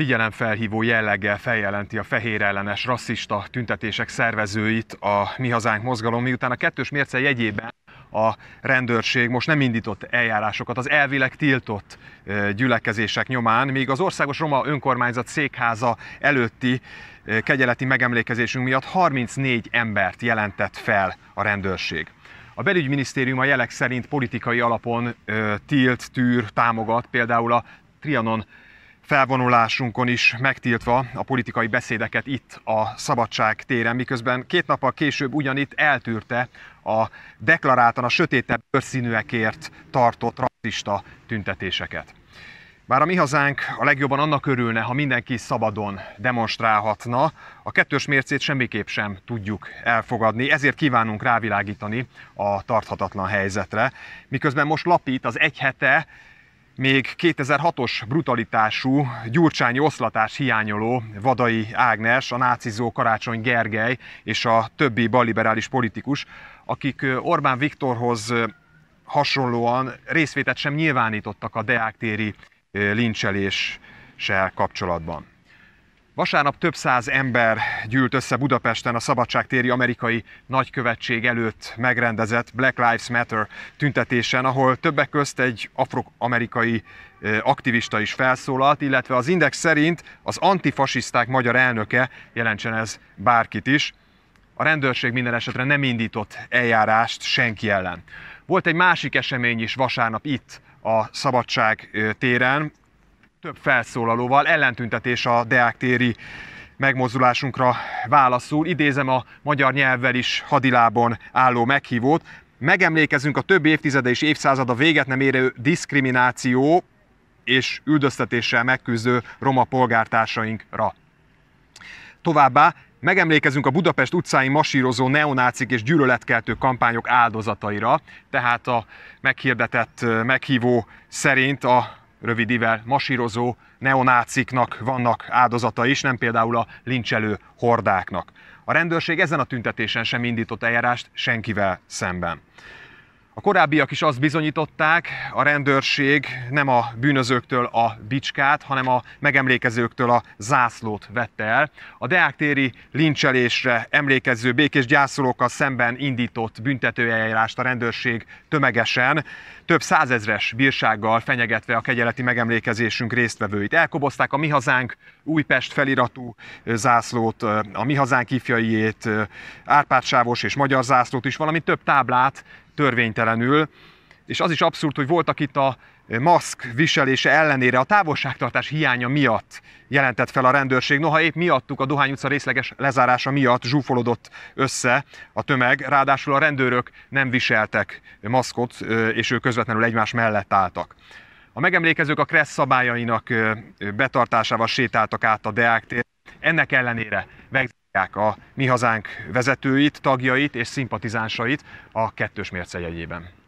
figyelemfelhívó jelleggel feljelenti a fehér ellenes rasszista tüntetések szervezőit a Mi Hazánk mozgalom, miután a kettős mérce jegyében a rendőrség most nem indított eljárásokat az elvileg tiltott gyülekezések nyomán, míg az Országos Roma Önkormányzat székháza előtti kegyeleti megemlékezésünk miatt 34 embert jelentett fel a rendőrség. A belügyminisztérium a jelek szerint politikai alapon ö, tilt, tűr, támogat például a Trianon felvonulásunkon is megtiltva a politikai beszédeket itt a Szabadság téren, miközben két nappal később ugyanitt eltűrte a deklaráltan a sötétebb őrszínűekért tartott rasszista tüntetéseket. Bár a mi hazánk a legjobban annak örülne, ha mindenki szabadon demonstrálhatna, a kettős mércét semmiképp sem tudjuk elfogadni, ezért kívánunk rávilágítani a tarthatatlan helyzetre. Miközben most lapít az egy hete még 2006-os brutalitású gyurcsányi oszlatás hiányoló Vadai Ágnes, a nácizó Karácsony Gergely és a többi balliberális politikus, akik Orbán Viktorhoz hasonlóan részvétet sem nyilvánítottak a deáktéri lincseléssel kapcsolatban. Vasárnap több száz ember gyűlt össze Budapesten a szabadságtéri amerikai nagykövetség előtt megrendezett Black Lives Matter tüntetésen, ahol többek közt egy afroamerikai aktivista is felszólalt, illetve az Index szerint az antifasiszták magyar elnöke, jelentsen ez bárkit is, a rendőrség minden esetre nem indított eljárást senki ellen. Volt egy másik esemény is vasárnap itt, a Szabadság téren, több felszólalóval ellentüntetés a deáktéri megmozdulásunkra válaszul. Idézem a magyar nyelvvel is hadilábon álló meghívót. Megemlékezünk a több évtizede és évszázada véget nem érő diszkrimináció és üldöztetéssel megküzdő roma polgártársainkra. Továbbá megemlékezünk a Budapest utcáin masírozó neonácik és gyűlöletkeltő kampányok áldozataira, tehát a meghirdetett eh, meghívó szerint a rövidivel masírozó neonáciknak vannak áldozata is, nem például a lincselő hordáknak. A rendőrség ezen a tüntetésen sem indított eljárást senkivel szemben. A korábbiak is azt bizonyították, a rendőrség nem a bűnözőktől a bicskát, hanem a megemlékezőktől a zászlót vette el. A deáktéri lincselésre emlékező békés gyászolókkal szemben indított büntetőeljárást a rendőrség tömegesen, több százezres bírsággal fenyegetve a kegyeleti megemlékezésünk résztvevőit. Elkobozták a Mi Hazánk Újpest feliratú zászlót, a Mi Hazánk ifjaiét, Árpád Sávos és Magyar zászlót is, valamint több táblát törvénytelenül, és az is abszurd, hogy voltak itt a maszk viselése ellenére a távolságtartás hiánya miatt jelentett fel a rendőrség. Noha épp miattuk a Dohány utca részleges lezárása miatt zsúfolodott össze a tömeg, ráadásul a rendőrök nem viseltek maszkot, és ők közvetlenül egymás mellett álltak. A megemlékezők a Kressz szabályainak betartásával sétáltak át a Deák tér. Ennek ellenére a mi hazánk vezetőit, tagjait és szimpatizánsait a kettős mérce jegyében.